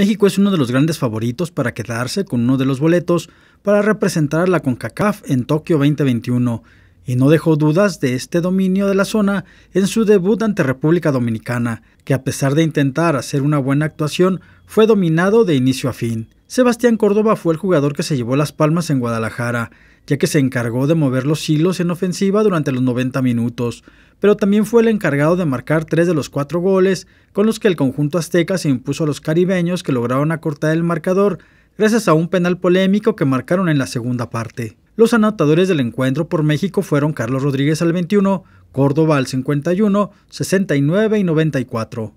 México es uno de los grandes favoritos para quedarse con uno de los boletos para representar a la CONCACAF en Tokio 2021 y no dejó dudas de este dominio de la zona en su debut ante República Dominicana, que a pesar de intentar hacer una buena actuación, fue dominado de inicio a fin. Sebastián Córdoba fue el jugador que se llevó las palmas en Guadalajara, ya que se encargó de mover los hilos en ofensiva durante los 90 minutos, pero también fue el encargado de marcar tres de los cuatro goles con los que el conjunto azteca se impuso a los caribeños que lograron acortar el marcador gracias a un penal polémico que marcaron en la segunda parte. Los anotadores del encuentro por México fueron Carlos Rodríguez al 21, Córdoba al 51, 69 y 94.